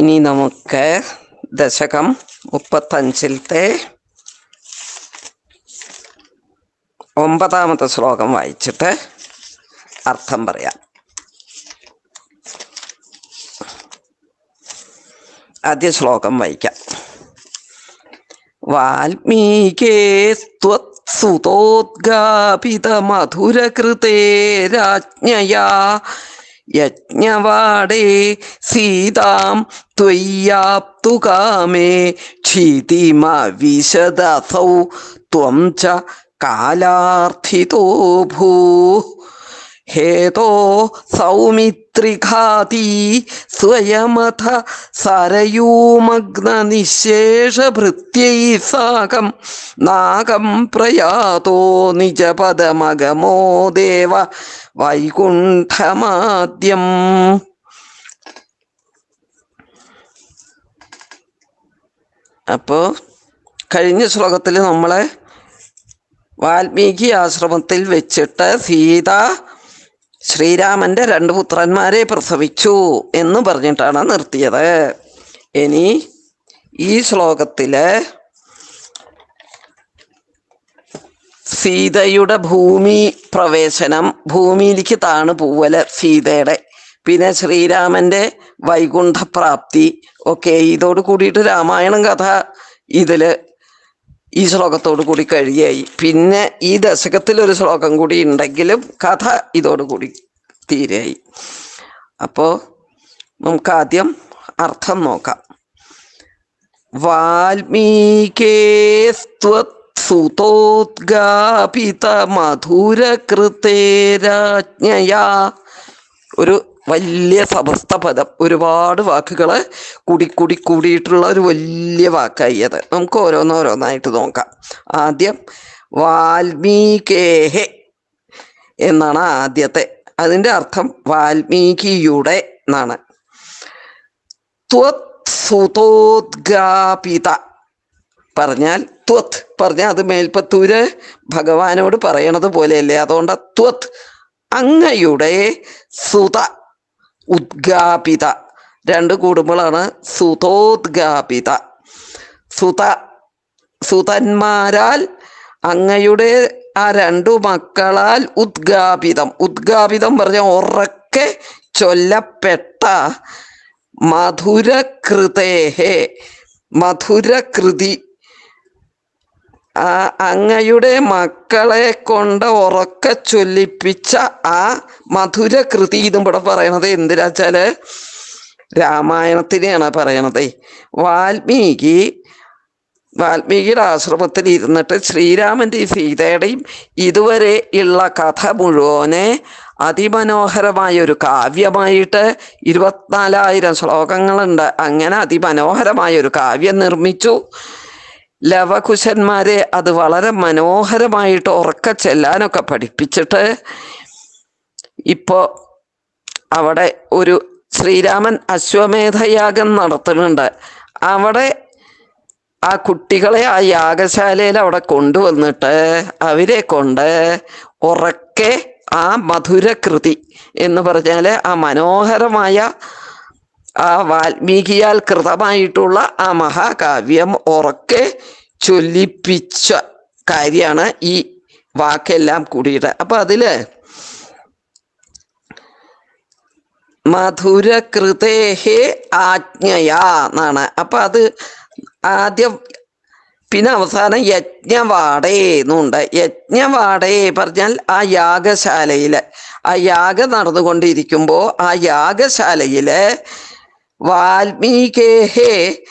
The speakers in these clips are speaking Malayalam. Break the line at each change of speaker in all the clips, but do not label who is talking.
ഇനി നമുക്ക് ദശകം മുപ്പത്തഞ്ചിലത്തെ ഒമ്പതാമത്തെ ശ്ലോകം വായിച്ചിട്ട് അർത്ഥം പറയാം ആദ്യ ശ്ലോകം വായിക്കാം വാൽമീകേസ്ത്വത്സുതോദ്ഗാപിതമധുരകൃതേ രാജ്ഞയാ യജ്ഞവാടേ സീതാം त्वय्याप्तु कामे क्षितिमविशदसौ त्वं च कालार्थितो भू हेतो सौमित्रिघाती स्वयमथ सरयूमग्ननिःशेषभृत्यैः साकं नागं प्रयातो निजपदमगमो देव वैकुण्ठमाद्यम् അപ്പോൾ കഴിഞ്ഞ ശ്ലോകത്തിൽ നമ്മളെ വാൽമീകി ആശ്രമത്തിൽ വെച്ചിട്ട് സീത ശ്രീരാമൻ്റെ രണ്ട് പുത്രന്മാരെ പ്രസവിച്ചു എന്ന് പറഞ്ഞിട്ടാണ് നിർത്തിയത് ഇനി ഈ ശ്ലോകത്തിൽ സീതയുടെ ഭൂമി പ്രവേശനം ഭൂമിയിലേക്ക് താണു പോവല് സീതയുടെ പിന്നെ ശ്രീരാമൻ്റെ വൈകുണ്ഠപ്രാപ്തി ഒക്കെ ഇതോട് കൂടിയിട്ട് രാമായണം കഥ ഇതില് ഈ ശ്ലോകത്തോട് കൂടി കഴിയായി പിന്നെ ഈ ദശകത്തിൽ ഒരു ശ്ലോകം കൂടി ഉണ്ടെങ്കിലും കഥ ഇതോട് കൂടി തീരായി അപ്പോൾ നമുക്ക് ആദ്യം അർത്ഥം നോക്കാം വാൽമീകേസ്ത്വത്സുതോദ്ഗാപിത മധുരകൃതേ രാജ്ഞയാ ഒരു വലിയ സമസ്ത പദം ഒരുപാട് വാക്കുകൾ കൂടി കൂടി കൂടിയിട്ടുള്ള ഒരു വലിയ വാക്കായി അത് നമുക്ക് ഓരോന്നോരോന്നായിട്ട് നോക്കാം ആദ്യം വാൽമീകേഹെ എന്നാണ് ആദ്യത്തെ അതിൻ്റെ അർത്ഥം വാൽമീകിയുടെ എന്നാണ് ത്വത് സുതോദ്ഗാപിത പറഞ്ഞാൽ ത്വത് പറഞ്ഞാൽ അത് മേൽപ്പത്തൂര് ഭഗവാനോട് പറയണത് പോലെയല്ലേ അതുകൊണ്ട് ത്വത് അങ്ങയുടെ സുത ഉദ്ഗാപിത രണ്ട് കുടുംബങ്ങളാണ് സുതോദ്ഗാപിത സുത സുതന്മാരാൽ അങ്ങയുടെ ആ രണ്ടു മക്കളാൽ ഉദ്ഗാപിതം ഉദ്ഗാപിതം പറഞ്ഞ ഉറക്കെ ചൊല്ലപ്പെട്ട മധുരകൃതേഹേ മധുരകൃതി അങ്ങയുടെ മക്കളെ കൊണ്ട് ഉറക്കെ ചൊല്ലിപ്പിച്ച ആ മധുര കൃതി ഇതും ഇവിടെ പറയണത് എന്തിനാച്ചാല് രാമായണത്തിനെയാണ് പറയണത് വാൽമീകി വാൽമീകിയുടെ ആശ്രമത്തിൽ ഇരുന്നിട്ട് ശ്രീരാമന്റെയും സീതയുടെയും ഇതുവരെ ഉള്ള കഥ മുഴുവനെ അതിമനോഹരമായ ഒരു കാവ്യമായിട്ട് ഇരുപത്തിനാലായിരം ശ്ലോകങ്ങളുണ്ട് അങ്ങനെ അതിമനോഹരമായ ഒരു കാവ്യം നിർമ്മിച്ചു ലവകുശന്മാരെ അത് വളരെ മനോഹരമായിട്ട് ഉറക്ക ചെല്ലാനൊക്കെ പഠിപ്പിച്ചിട്ട് ഇപ്പോൾ അവിടെ ഒരു ശ്രീരാമൻ അശ്വമേധയാഗം നടത്തുന്നുണ്ട് അവിടെ ആ കുട്ടികളെ ആ യാഗശാലയിൽ അവിടെ കൊണ്ടുവന്നിട്ട് അവരെ കൊണ്ട് ഉറക്കെ ആ മധുരകൃതി എന്ന് പറഞ്ഞാൽ ആ മനോഹരമായ ആ വാൽമീകിയാൽ കൃതമായിട്ടുള്ള ആ മഹാകാവ്യം ഉറക്കെ ചൊല്ലിപ്പിച്ച കാര്യമാണ് ഈ വാക്കെല്ലാം കൂടിയിട്ട് അപ്പം അതിൽ മധുരകൃതേഹേ ആജ്ഞയാ എന്നാണ് അപ്പൊ അത് ആദ്യം പിന്നെ അവസാനം യജ്ഞവാടേ എന്നുണ്ട് യജ്ഞവാടേ പറഞ്ഞാൽ ആ യാഗശാലയില് ആ യാഗം നടന്നുകൊണ്ടിരിക്കുമ്പോൾ ആ യാഗശാലയില് വാൽമീകേഹേ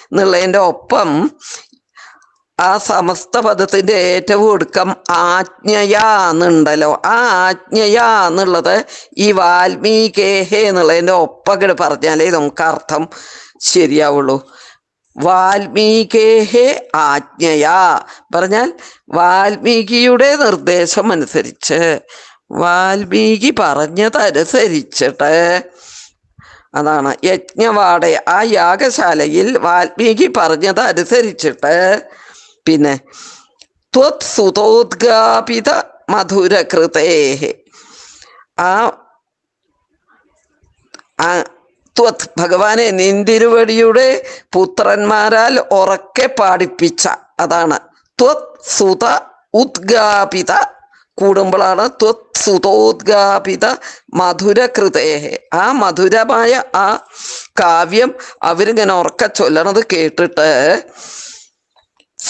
എന്നുള്ളതിൻ്റെ ഒപ്പം ആ സമസ്ത പദത്തിൻ്റെ ഏറ്റവും ഒടുക്കം ആജ്ഞയാ എന്നുണ്ടല്ലോ ആ ആജ്ഞയാ എന്നുള്ളത് ഈ വാൽമീകേഹേ എന്നുള്ളതിൻ്റെ ഒപ്പകട് പറഞ്ഞാലേ നമുക്ക് അർത്ഥം ശരിയാവുള്ളൂ വാൽമീകേഹേ ആജ്ഞയാ പറഞ്ഞാൽ വാൽമീകിയുടെ നിർദ്ദേശം അനുസരിച്ച് വാൽമീകി പറഞ്ഞതനുസരിച്ചിട്ട് അതാണ് യജ്ഞവാട ആ യാഗശാലയിൽ വാൽമീകി പറഞ്ഞതനുസരിച്ചിട്ട് പിന്നെ ത്വത് സുതോദ്ഗാപിത മധുരകൃതേഹേ ആ ത്വത് ഭഗവാനെ നിന്തിരുവടിയുടെ പുത്രന്മാരാൽ ഉറക്കെ പാടിപ്പിച്ച അതാണ് ത്വത് സുത ഉദ്ഗാപിത കൂടുമ്പോളാണ് ത്വത് സുതോദ്ഗാപിത മധുരകൃതേഹെ ആ മധുരമായ ആ കാവ്യം അവരിങ്ങനെ ഉറക്ക ചൊല്ലണത് കേട്ടിട്ട്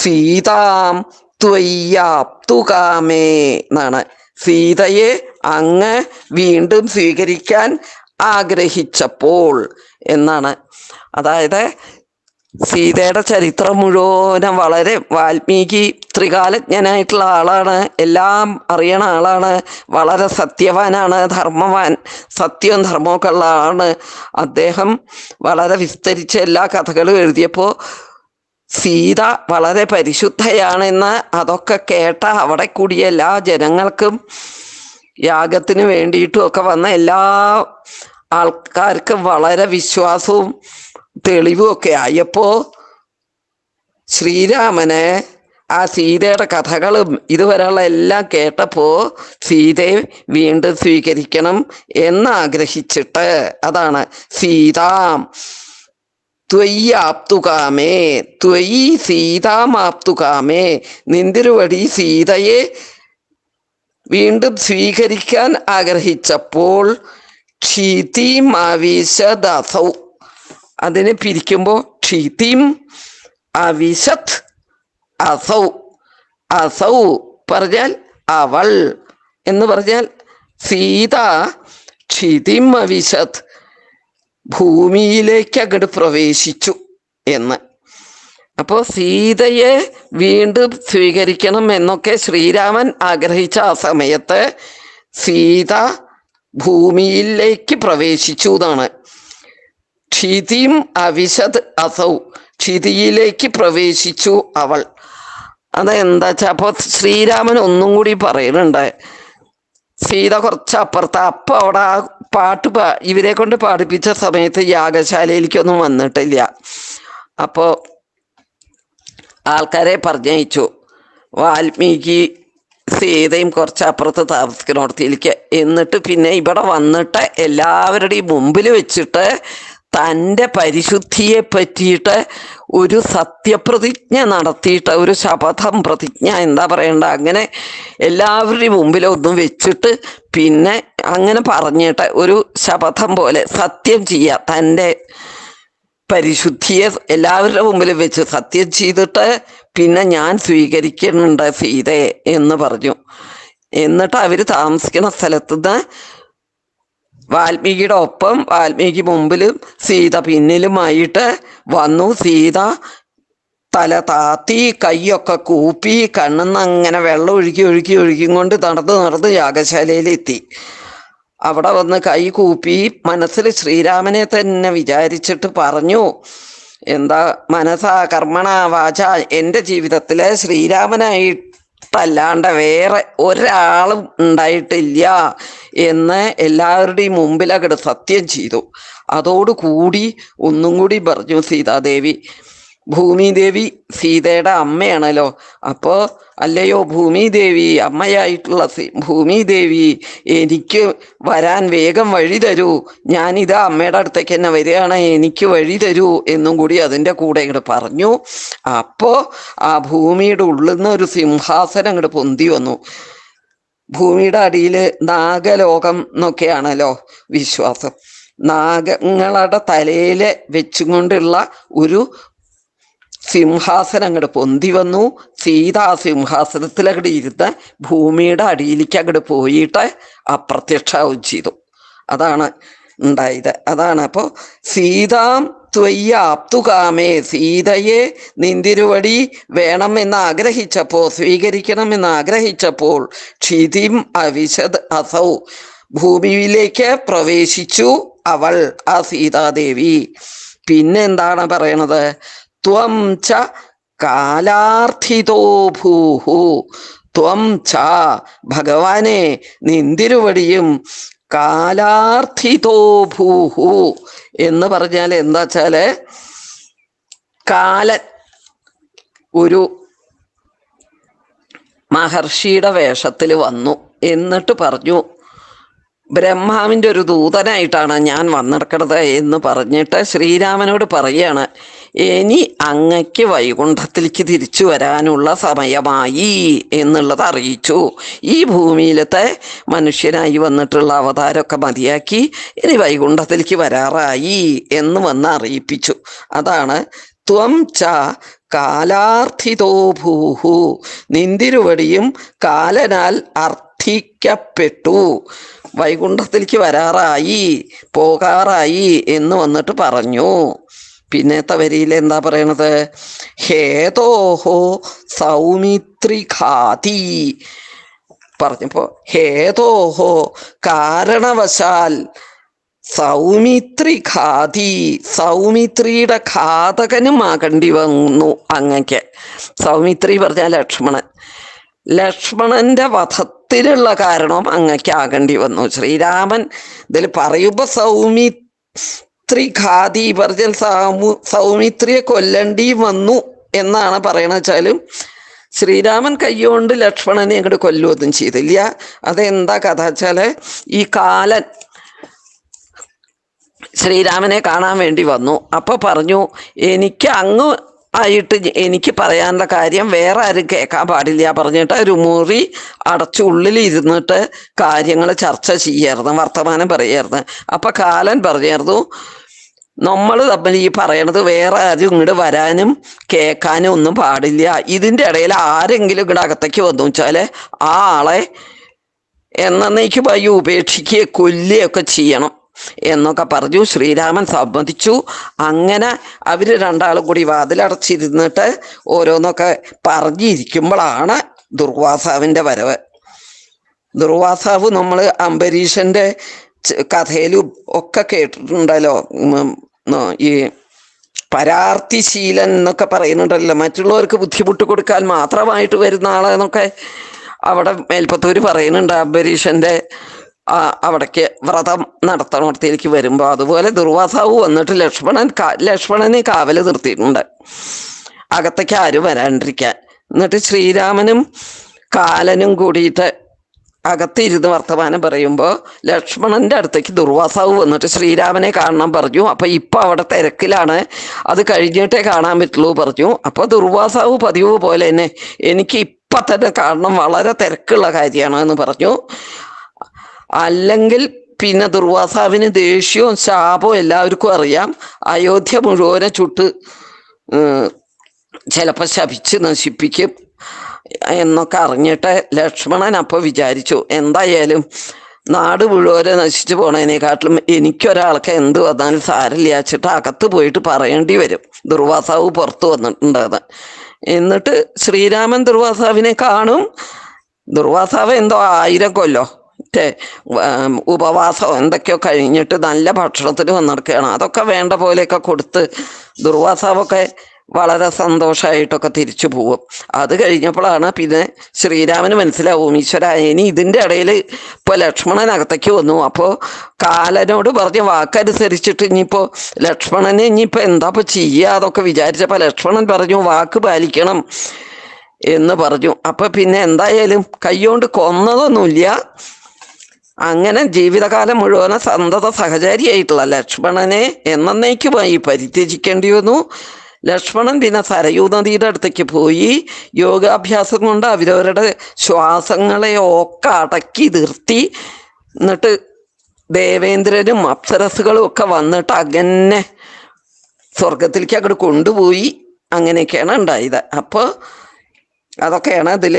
സീതാം ത്വയ്യാപ്തു കാമേ എന്നാണ് സീതയെ അങ്ങ് വീണ്ടും സ്വീകരിക്കാൻ ആഗ്രഹിച്ചപ്പോൾ എന്നാണ് അതായത് സീതയുടെ ചരിത്രം മുഴുവനും വളരെ വാൽമീകി ത്രികാലജ്ഞനായിട്ടുള്ള ആളാണ് എല്ലാം അറിയണ ആളാണ് വളരെ സത്യവാനാണ് ധർമ്മവാൻ സത്യവും ധർമ്മമൊക്കെ ഉള്ള ആളാണ് അദ്ദേഹം വളരെ വിസ്തരിച്ച് എല്ലാ കഥകളും എഴുതിയപ്പോൾ സീത വളരെ പരിശുദ്ധയാണെന്ന് അതൊക്കെ കേട്ട അവിടെ കൂടിയ എല്ലാ ജനങ്ങൾക്കും യാഗത്തിന് വേണ്ടിയിട്ടും ഒക്കെ വന്ന എല്ലാ ആൾക്കാർക്കും വളരെ വിശ്വാസവും തെളിവും ഒക്കെ ആയപ്പോ ശ്രീരാമനെ ആ സീതയുടെ കഥകളും ഇതുവരെയുള്ള എല്ലാം കേട്ടപ്പോൾ സീതയെ വീണ്ടും സ്വീകരിക്കണം എന്നാഗ്രഹിച്ചിട്ട് അതാണ് സീതാം ത്വയി ആപ്തു ത്വയി സീതാമാപ്തുകാമേ നിന്തിരുവടി സീതയെ വീണ്ടും സ്വീകരിക്കാൻ ആഗ്രഹിച്ചപ്പോൾ ക്ഷീതീം ആവീശദസൗ അതിനെ പിരിക്കുമ്പോൾ ക്ഷീതീം ആവീശത് അസൗ അസൗ പറഞ്ഞാൽ അവൾ എന്ന് പറഞ്ഞാൽ സീത ക്ഷീതിം അവിശത് ഭൂമിയിലേക്ക് അങ്ങോട്ട് പ്രവേശിച്ചു എന്ന് അപ്പോൾ സീതയെ വീണ്ടും സ്വീകരിക്കണം എന്നൊക്കെ ശ്രീരാമൻ ആഗ്രഹിച്ച ആ സമയത്ത് സീത ഭൂമിയിലേക്ക് പ്രവേശിച്ചു എന്നാണ് ക്ഷിതിയും അവിശദ് അസൗ ക്ഷിതിയിലേക്ക് പ്രവേശിച്ചു അവൾ അതെന്താ വെച്ചാ അപ്പോൾ ശ്രീരാമൻ ഒന്നും കൂടി പറയുന്നുണ്ട് സീത കുറച്ച് അപ്പുറത്ത് അപ്പം അവിടെ ആ പാട്ട് പാ ഇവരെ കൊണ്ട് പാടിപ്പിച്ച സമയത്ത് യാഗശാലയിലേക്കൊന്നും വന്നിട്ടില്ല അപ്പോൾ ആൾക്കാരെ പറഞ്ഞയച്ചു വാൽമീകി സീതയും കുറച്ച് അപ്പുറത്ത് താമസിക്കുന്നിടത്തിലേക്ക് എന്നിട്ട് പിന്നെ ഇവിടെ വന്നിട്ട് എല്ലാവരുടെയും മുമ്പിൽ വെച്ചിട്ട് തൻ്റെ പരിശുദ്ധിയെ പറ്റിയിട്ട് ഒരു സത്യപ്രതിജ്ഞ നടത്തിയിട്ട് ഒരു ശപഥം പ്രതിജ്ഞ എന്താ പറയണ്ട അങ്ങനെ എല്ലാവരുടെയും മുമ്പിലൊന്നും വെച്ചിട്ട് പിന്നെ അങ്ങനെ പറഞ്ഞിട്ട് ഒരു ശപഥം പോലെ സത്യം ചെയ്യുക തൻ്റെ പരിശുദ്ധിയെ എല്ലാവരുടെ മുമ്പിൽ വെച്ച് സത്യം ചെയ്തിട്ട് പിന്നെ ഞാൻ സ്വീകരിക്കുന്നുണ്ട് സീതയെ എന്ന് പറഞ്ഞു എന്നിട്ട് അവർ താമസിക്കുന്ന സ്ഥലത്തുനിന്ന് വാൽമീകിയുടെ ഒപ്പം വാൽമീകി മുമ്പിലും സീത പിന്നിലുമായിട്ട് വന്നു സീത തല താത്തി കൈയൊക്കെ കൂപ്പി കണ്ണെന്ന് അങ്ങനെ വെള്ളം ഒഴുകി ഒഴുകി ഒഴുകി കൊണ്ട് നടന്ന് നടന്ന് എത്തി അവിടെ വന്ന് കൈ കൂപ്പി മനസ്സിൽ ശ്രീരാമനെ തന്നെ വിചാരിച്ചിട്ട് പറഞ്ഞു എന്താ മനസ്സാ കർമ്മണ വാച എൻ്റെ ജീവിതത്തിൽ ശ്രീരാമനായി തല്ലാണ്ട വേറെ ഒരാളും ഉണ്ടായിട്ടില്ല എന്ന് എല്ലാവരുടെയും മുമ്പിലകട് സത്യം ചെയ്തു അതോടുകൂടി ഒന്നും കൂടി പറഞ്ഞു സീതാദേവി ഭൂമിദേവി സീതയുടെ അമ്മയാണല്ലോ അപ്പോ അല്ലയോ ഭൂമിദേവി അമ്മയായിട്ടുള്ള ഭൂമിദേവി എനിക്ക് വരാൻ വേഗം വഴി തരൂ ഞാനിതാ അമ്മയുടെ അടുത്തേക്ക് തന്നെ വരികയാണ് എനിക്ക് വഴി തരൂ എന്നും കൂടി അതിൻ്റെ കൂടെ ഇങ്ങോട്ട് പറഞ്ഞു അപ്പോ ആ ഭൂമിയുടെ ഉള്ളിൽ നിന്ന് ഒരു സിംഹാസനം ഇങ്ങോട്ട് പൊന്തി വന്നു ഭൂമിയുടെ അടിയിൽ നാഗലോകം എന്നൊക്കെയാണല്ലോ വിശ്വാസം നാഗങ്ങളുടെ തലയിൽ വെച്ചുകൊണ്ടുള്ള ഒരു സിംഹാസനം അങ്ങോട്ട് പൊന്തി വന്നു സീത ആ സിംഹാസനത്തിൽ അങ്ങോട്ട് ഇരുന്ന് ഭൂമിയുടെ അടിയിലേക്ക് അങ്ങോട്ട് പോയിട്ട് അപ്രത്യക്ഷാവും ചെയ്തു അതാണ് ഉണ്ടായത് അതാണ് അപ്പോൾ സീതാം ത്വയ്യ ആപ്തുകാമേ സീതയെ നിന്തിരുവടി വേണമെന്ന് ആഗ്രഹിച്ചപ്പോ സ്വീകരിക്കണം എന്ന് ആഗ്രഹിച്ചപ്പോൾ ക്ഷിതിം അവിശദ് അസൗ ഭൂമിയിലേക്ക് പ്രവേശിച്ചു അവൾ ആ സീതാദേവി പിന്നെന്താണ് പറയണത് ത്വം ച കാലാർത്ഥിതോ ഭൂഹു ത്വം ച ഭഗവാനെ നിന്തിരുവടിയും കാലാർത്ഥിതോ ഭൂഹു എന്ന് പറഞ്ഞാൽ എന്താ വച്ചാല് കാലൻ ഒരു മഹർഷിയുടെ വേഷത്തിൽ വന്നു എന്നിട്ട് പറഞ്ഞു ബ്രഹ്മാവിൻ്റെ ഒരു ദൂതനായിട്ടാണ് ഞാൻ വന്നിടക്കണത് എന്ന് പറഞ്ഞിട്ട് ശ്രീരാമനോട് പറയാണ് ഇനി അങ്ങയ്ക്ക് വൈകുണ്ഠത്തിലേക്ക് തിരിച്ചു വരാനുള്ള സമയമായി എന്നുള്ളത് അറിയിച്ചു ഈ ഭൂമിയിലത്തെ മനുഷ്യനായി വന്നിട്ടുള്ള അവതാരമൊക്കെ മതിയാക്കി ഇനി വൈകുണ്ഠത്തിലേക്ക് വരാറായി എന്ന് വന്ന് അറിയിപ്പിച്ചു അതാണ് ത്വം ച കാലാർത്ഥിതോ ഭൂഹു നിന്തിരുവടിയും കാലനാൽ അർത്ഥ ബന്ധിക്കപ്പെട്ടു വൈകുണ്ഠത്തിലേക്ക് വരാറായി പോകാറായി എന്ന് വന്നിട്ട് പറഞ്ഞു പിന്നെ തവരിയിൽ എന്താ പറയണത് ഹേതോഹോ ഖാതി പറഞ്ഞപ്പോ ഹേതോഹോ കാരണവശാൽ സൗമിത്രി ഖാതി സൗമിത്രിയുടെ ഘാതകനും ആകേണ്ടി വന്നു അങ്ങക്ക് സൗമിത്രി പറഞ്ഞ ലക്ഷ്മണൻ ലക്ഷ്മണന്റെ വധ ഒത്തിരിയുള്ള കാരണവും അങ്ങക്ക് ആകേണ്ടി വന്നു ശ്രീരാമൻ ഇതിൽ പറയുമ്പോ സൗമി സൗമിത്രി ഖാദി പറഞ്ഞ സാമു സൗമിത്രിയെ കൊല്ലണ്ടി വന്നു എന്നാണ് പറയണ വെച്ചാലും ശ്രീരാമൻ കൈകൊണ്ട് ലക്ഷ്മണനെ അങ്ങോട്ട് കൊല്ലുവതും ചെയ്തില്ല അതെന്താ കഥ വെച്ചാല് ഈ കാലൻ ശ്രീരാമനെ കാണാൻ വേണ്ടി വന്നു അപ്പൊ പറഞ്ഞു എനിക്ക് അങ്ങ് ആയിട്ട് എനിക്ക് പറയാനുള്ള കാര്യം വേറെ ആരും കേൾക്കാൻ പാടില്ല പറഞ്ഞിട്ട് ഒരു മുറി അടച്ചു ഉള്ളിൽ ഇരുന്നിട്ട് കാര്യങ്ങൾ ചർച്ച ചെയ്യായിരുന്നു വർത്തമാനം പറയായിരുന്നു അപ്പം കാലൻ പറഞ്ഞായിരുന്നു നമ്മൾ തമ്മിൽ ഈ പറയണത് വേറെ ആരും ഇങ്ങോട്ട് വരാനും കേൾക്കാനും ഒന്നും പാടില്ല ഇതിൻ്റെ ഇടയിൽ ആരെങ്കിലും ഇങ്ങോട്ട് അകത്തേക്ക് വന്നു വെച്ചാൽ ആ ആളെ എന്നേക്കുമായി ഉപേക്ഷിക്കുകയോ കൊല്ലുകയൊക്കെ ചെയ്യണം എന്നൊക്കെ പറഞ്ഞു ശ്രീരാമൻ സമ്മതിച്ചു അങ്ങനെ അവർ രണ്ടാളും കൂടി വാതിലടച്ചിരുന്നിട്ട് ഓരോന്നൊക്കെ പറഞ്ഞിരിക്കുമ്പോഴാണ് ദുർവാസാവിൻ്റെ വരവ് ദുർവാസാവ് നമ്മൾ അംബരീഷൻ്റെ കഥയിലും ഒക്കെ കേട്ടിട്ടുണ്ടല്ലോ ഈ പരാർത്ഥിശീലൻ എന്നൊക്കെ പറയുന്നുണ്ടല്ലോ മറ്റുള്ളവർക്ക് ബുദ്ധിമുട്ട് കൊടുക്കാൻ മാത്രമായിട്ട് വരുന്ന ആളെന്നൊക്കെ അവിടെ മേൽപ്പത്തൂർ പറയുന്നുണ്ട് അംബരീഷൻ്റെ അവിടേക്ക് വ്രതം നടത്തണത്തിലേക്ക് വരുമ്പോൾ അതുപോലെ ദുർവാസാവ് വന്നിട്ട് ലക്ഷ്മണൻ ലക്ഷ്മണനെ കാവൽ നിർത്തിയിട്ടുണ്ട് അകത്തേക്ക് ആരും വരാണ്ടിരിക്കാൻ എന്നിട്ട് ശ്രീരാമനും കാലനും കൂടിയിട്ട് അകത്തിരുന്ന് വർത്തമാനം പറയുമ്പോൾ ലക്ഷ്മണന്റെ അടുത്തേക്ക് ദുർവാസാവ് വന്നിട്ട് ശ്രീരാമനെ കാണണം പറഞ്ഞു അപ്പം ഇപ്പം അവിടെ തിരക്കിലാണ് അത് കഴിഞ്ഞിട്ടേ കാണാൻ പറ്റുള്ളൂ പറഞ്ഞു അപ്പോൾ ദുർവാസാവ് പതിവ് പോലെ തന്നെ എനിക്ക് ഇപ്പം തന്നെ കാണണം വളരെ തിരക്കുള്ള കാര്യമാണ് എന്ന് പറഞ്ഞു അല്ലെങ്കിൽ പിന്നെ ദുർവാസാവിന് ദേഷ്യവും ശാപവും എല്ലാവർക്കും അറിയാം അയോധ്യ മുഴുവനെ ചുട്ട് ചിലപ്പോൾ ശപിച്ച് നശിപ്പിക്കും എന്നൊക്കെ അറിഞ്ഞിട്ട് ലക്ഷ്മണൻ അപ്പോൾ വിചാരിച്ചു എന്തായാലും നാട് മുഴുവനെ നശിച്ചു പോണതിനെക്കാട്ടിലും എനിക്കൊരാൾക്ക് എന്ത് വന്നാലും വെച്ചിട്ട് അകത്ത് പോയിട്ട് പറയേണ്ടി വരും ദുർവാസാവ് പുറത്തു വന്നിട്ടുണ്ട് എന്നിട്ട് ശ്രീരാമൻ ദുർവാസാവിനെ കാണും ദുർവാസാവ് എന്തോ ആയിരം കൊല്ലോ ഡയറ്റ് ഉപവാസം എന്തൊക്കെയോ കഴിഞ്ഞിട്ട് നല്ല ഭക്ഷണത്തിന് വന്നിടക്കുകയാണ് അതൊക്കെ വേണ്ട പോലെയൊക്കെ കൊടുത്ത് ദുർവാസാവൊക്കെ വളരെ സന്തോഷമായിട്ടൊക്കെ തിരിച്ചു പോവും അത് കഴിഞ്ഞപ്പോഴാണ് പിന്നെ ശ്രീരാമന് മനസ്സിലാവും ഈശ്വര ഇനി ഇതിൻ്റെ ഇടയിൽ ഇപ്പോൾ ലക്ഷ്മണനകത്തേക്ക് വന്നു അപ്പോൾ കാലനോട് പറഞ്ഞ വാക്കനുസരിച്ചിട്ട് ഇനിയിപ്പോൾ ലക്ഷ്മണനെ ഇനിയിപ്പോൾ എന്താ ഇപ്പോൾ ചെയ്യുക അതൊക്കെ വിചാരിച്ചപ്പോൾ ലക്ഷ്മണൻ പറഞ്ഞു വാക്ക് പാലിക്കണം എന്ന് പറഞ്ഞു അപ്പം പിന്നെ എന്തായാലും കൈകൊണ്ട് കൊന്നതൊന്നുമില്ല അങ്ങനെ ജീവിതകാലം മുഴുവൻ സന്തത സഹചാരിയായിട്ടുള്ള ലക്ഷ്മണനെ എന്നേക്കുമായി പരിത്യജിക്കേണ്ടി വന്നു ലക്ഷ്മണൻ പിന്നെ സരയൂ നദിയുടെ അടുത്തേക്ക് പോയി യോഗാഭ്യാസം കൊണ്ട് അവരവരുടെ ശ്വാസങ്ങളെ ഒക്കെ അടക്കി നിർത്തി എന്നിട്ട് ദേവേന്ദ്രനും അപ്സരസുകളും ഒക്കെ വന്നിട്ട് അങ്ങനെ സ്വർഗത്തിലേക്ക് അങ്ങോട്ട് കൊണ്ടുപോയി അങ്ങനെയൊക്കെയാണ് ഉണ്ടായത് അപ്പോൾ അതൊക്കെയാണ് അതിൽ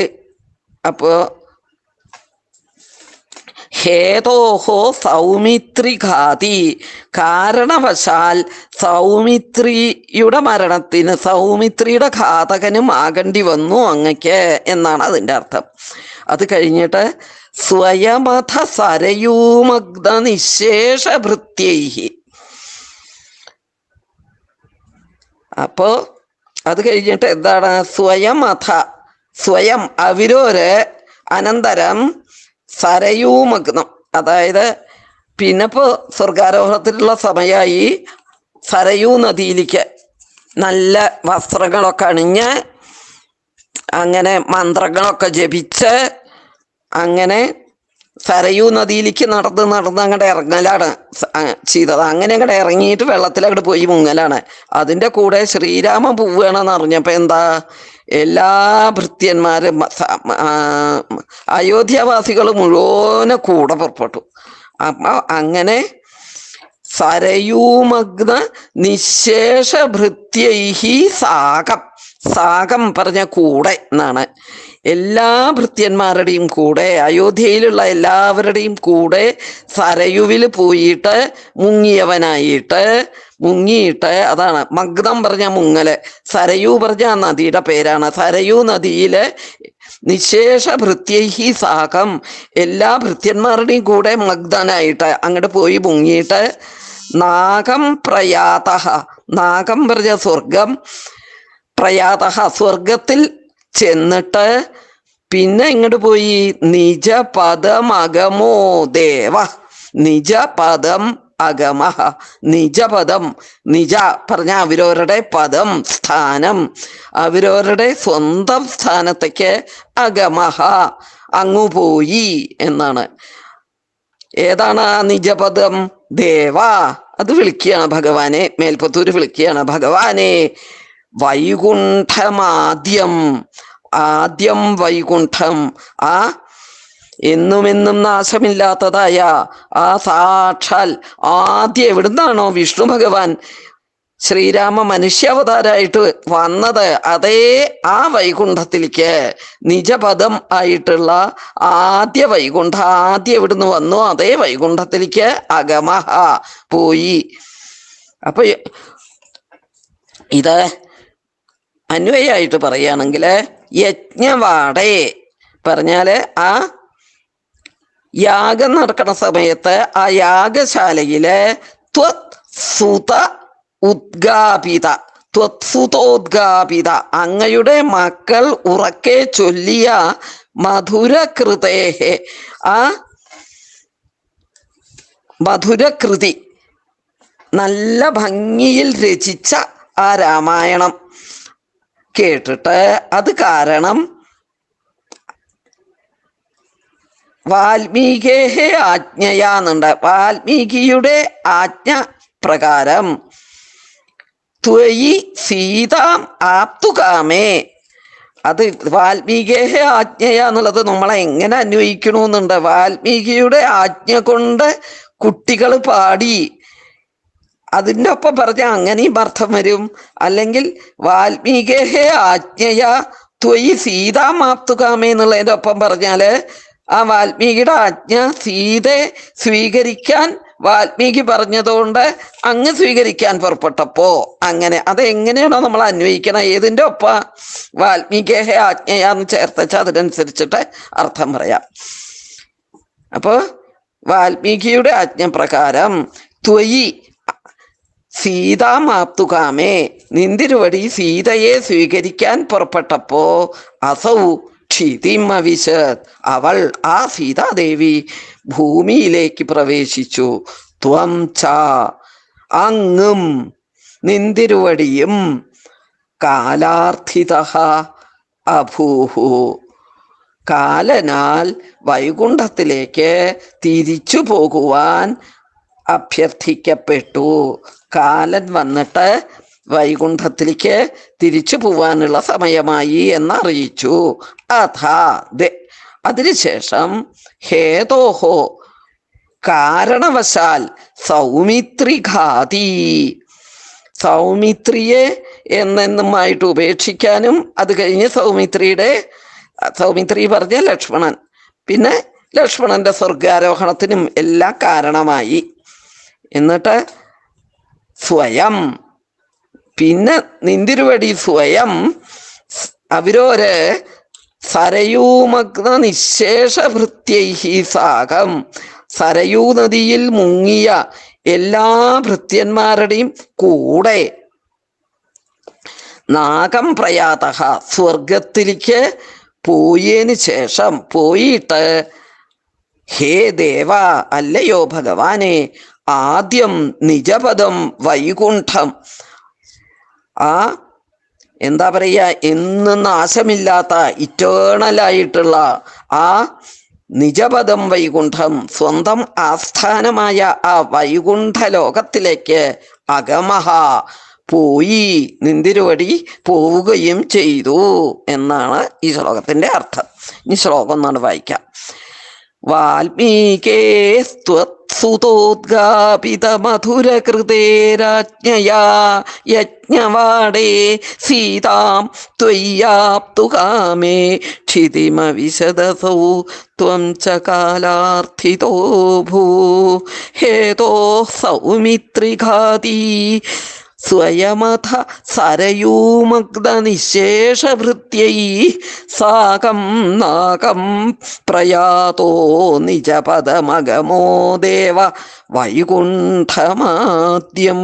അപ്പോൾ ഹേതോഹോ സൗമിത്രിഘാതി കാരണവശാൽ സൗമിത്രിയുടെ മരണത്തിന് സൗമിത്രിയുടെ ഘാതകനും ആകേണ്ടി വന്നു അങ്ങക്ക് എന്നാണ് അതിൻ്റെ അർത്ഥം അത് കഴിഞ്ഞിട്ട് സ്വയമഥ സരയൂമഗ്ന നിശേഷഭൃത്യൈഹി അപ്പോ അത് കഴിഞ്ഞിട്ട് എന്താണ് സ്വയം അഥ സ്വയം അവരോര് അനന്തരം സരയൂമഗ്നം അതായത് പിന്നെ ഇപ്പോൾ സ്വർഗാരോഹണത്തിനുള്ള സമയമായി സരയൂ നദിയിലേക്ക് നല്ല വസ്ത്രങ്ങളൊക്കെ അണിഞ്ഞ് അങ്ങനെ മന്ത്രങ്ങളൊക്കെ ജപിച്ച് അങ്ങനെ സരയൂ നദിയിലേക്ക് നടന്ന് നടന്ന് അങ്ങോട്ട് ഇറങ്ങലാണ് ചെയ്തത് അങ്ങനെ അങ്ങോട്ട് ഇറങ്ങിയിട്ട് വെള്ളത്തിൽ അങ്ങോട്ട് പോയി മുങ്ങലാണ് അതിൻ്റെ കൂടെ ശ്രീരാമൻ പോവുകയാണെന്ന് അറിഞ്ഞപ്പോൾ എന്താ എല്ലാ ഭൃത്യന്മാരും അയോധ്യവാസികൾ മുഴുവന കൂടെ പുറപ്പെട്ടു അപ്പൊ അങ്ങനെ സരയൂമഗ്ന നിശേഷ ഭൃത്യൈഹി സാകം സാകം പറഞ്ഞ കൂടെ എന്നാണ് എല്ലാ ഭൃത്യന്മാരുടെയും കൂടെ അയോധ്യയിലുള്ള എല്ലാവരുടെയും കൂടെ സരയുവിൽ പോയിട്ട് മുങ്ങിയവനായിട്ട് മുങ്ങിയിട്ട് അതാണ് മഗ്ദം പറഞ്ഞ മുങ്ങല് സരയു പറഞ്ഞ നദിയുടെ പേരാണ് സരയൂ നദിയിലെ നിശേഷ ഭൃത്യഹി സാകം എല്ലാ ഭൃത്യന്മാരുടെയും കൂടെ മഗ്ദനായിട്ട് അങ്ങോട്ട് പോയി മുങ്ങിയിട്ട് നാഗം പ്രയാത നാഗം പറഞ്ഞ സ്വർഗം പ്രയാത സ്വർഗത്തിൽ ചെന്നിട്ട് പിന്നെ ഇങ്ങോട്ട് പോയി നിജ ദേവ നിജ പദം അഗമഹ നിജപദം നിജ പറഞ്ഞ അവരവരുടെ പദം സ്ഥാനം അവരവരുടെ സ്വന്തം സ്ഥാനത്തേക്ക് അഗമഹ അങ്ങു പോയി എന്നാണ് ഏതാണ് ആ നിജപദം ദേവ അത് വിളിക്കുകയാണ് ഭഗവാനെ മേൽപ്പത്തൂര് വിളിക്കുകയാണ് ഭഗവാനെ വൈകുണ്ഠമാദ്യം ആദ്യം വൈകുണ്ഠം ആ എന്നുമെന്നും നാശമില്ലാത്തതായ ആ സാക്ഷാൽ ആദ്യ എവിടുന്നാണോ വിഷ്ണു ഭഗവാൻ ശ്രീരാമ മനുഷ്യാവതാരായിട്ട് വന്നത് അതേ ആ വൈകുണ്ഠത്തിലേക്ക് നിജപദം ആയിട്ടുള്ള ആദ്യ വൈകുണ്ഠ ആദ്യ എവിടുന്ന് വന്നു അതേ വൈകുണ്ഠത്തിലേക്ക് അഗമഹ പോയി അപ്പൊ ഇത് അന്വയായിട്ട് പറയുകയാണെങ്കിൽ യജ്ഞവാടേ പറഞ്ഞാല് ആ യാഗം നടക്കുന്ന സമയത്ത് ആ യാഗശാലയിലെ ത്വത്സുത സുത ഉദ്ഗാപിത ത്വത്സുതോദ്ഗാപിത അങ്ങയുടെ മക്കൾ ഉറക്കെ ചൊല്ലിയ മധുരകൃതേഹെ ആ മധുരകൃതി നല്ല ഭംഗിയിൽ രചിച്ച ആ രാമായണം കേട്ടിട്ട് അത് കാരണം വാൽമീകേഹേ ആജ്ഞയാന്നുണ്ട് വാൽമീകിയുടെ ആജ്ഞ പ്രകാരം ത്വയി സീതാം ആപ്തുകാമേ അത് വാൽമീകേഹ ആജ്ഞയ എന്നുള്ളത് നമ്മളെ എങ്ങനെ അന്വയിക്കണമെന്നുണ്ട് വാൽമീകിയുടെ ആജ്ഞ കൊണ്ട് കുട്ടികൾ പാടി അതിൻ്റെ ഒപ്പം പറഞ്ഞ അങ്ങനെയും അർത്ഥം വരും അല്ലെങ്കിൽ വാൽമീകേഹ ആജ്ഞയ ത്വയി സീതാമാപ്തുകാമേ എന്നുള്ളതിൻ്റെ ഒപ്പം പറഞ്ഞാല് ആ വാൽമീകിയുടെ ആജ്ഞ സീതെ സ്വീകരിക്കാൻ വാൽമീകി പറഞ്ഞതുകൊണ്ട് അങ്ങ് സ്വീകരിക്കാൻ പുറപ്പെട്ടപ്പോ അങ്ങനെ അത് എങ്ങനെയാണോ നമ്മൾ അന്വയിക്കണം ഏതിൻ്റെ ഒപ്പ വാൽമീകിയെ ആജ്ഞയാന്ന് ചേർത്തച്ച അതിനനുസരിച്ചിട്ട് അർത്ഥം പറയാം അപ്പോൾ വാൽമീകിയുടെ ആജ്ഞ പ്രകാരം ത്വയി സീതാമാപ്തുകാമേ നിന്തിരുവടി സീതയെ സ്വീകരിക്കാൻ പുറപ്പെട്ടപ്പോ അസൗ ക്ഷിതിമവിശത് അവൾ ആ സീതാദേവി ഭൂമിയിലേക്ക് പ്രവേശിച്ചു ത്വം ച അങ്ങും നിന്തിരുവടിയും കാലാർത്ഥിത അഭൂഹു കാലനാൽ വൈകുണ്ഠത്തിലേക്ക് തിരിച്ചു പോകുവാൻ അഭ്യർത്ഥിക്കപ്പെട്ടു കാലൻ വന്നിട്ട് വൈകുണ്ഠത്തിലേക്ക് തിരിച്ചു പോവാനുള്ള സമയമായി എന്നറിയിച്ചു അഥ ദേ അതിനുശേഷം ഹേതോഹോ കാരണവശാൽ ഖാതി സൗമിത്രിയെ എന്നെന്നുമായിട്ട് ഉപേക്ഷിക്കാനും അത് കഴിഞ്ഞ് സൗമിത്രിയുടെ സൗമിത്രി പറഞ്ഞ ലക്ഷ്മണൻ പിന്നെ ലക്ഷ്മണന്റെ സ്വർഗാരോഹണത്തിനും എല്ലാം കാരണമായി എന്നിട്ട് സ്വയം പിന്നെ നിന്തിരുവടി സ്വയം അവരോര് സരയൂമഗ്ന നിശേഷ ഭൃത്യൈഹി സാഗം സരയൂ നദിയിൽ മുങ്ങിയ എല്ലാ ഭൃത്യന്മാരുടെയും കൂടെ നാഗം പ്രയാത സ്വർഗത്തിലേക്ക് പോയതിനു ശേഷം പോയിട്ട് ഹേ ദേവ അല്ലയോ ഭഗവാനെ ആദ്യം നിജപദം വൈകുണ്ഠം ആ എന്താ പറയുക എന്നും നാശമില്ലാത്ത ഇറ്റേണലായിട്ടുള്ള ആ നിജപദം വൈകുണ്ഠം സ്വന്തം ആസ്ഥാനമായ ആ വൈകുണ്ഠ ലോകത്തിലേക്ക് അഗമഹ പോയി നിന്തിരുവടി പോവുകയും ചെയ്തു എന്നാണ് ഈ ശ്ലോകത്തിന്റെ അർത്ഥം ഈ ശ്ലോകം എന്നാണ് വായിക്കാം വാൽമീകേ സുതോദ്ഗാപിതമധുരകൃതേ രാജ്ഞയാ യജ്ഞവാടേ സീതാം ത്വയ്യാപ്തു കാമേ ക്ഷിതിമവിശദസൗ ത്വം ച കാലാർത്ഥിതോ ഭൂ ഹേതോ സൗമിത്രിഘാതീ സ്വയമഥ സരയൂമഗ്നനിശേഷഭൃത്യൈ സാകം നാകം പ്രയാതോ നിജപദമഗമോ ദേവ വൈകുണ്ഠമാദ്യം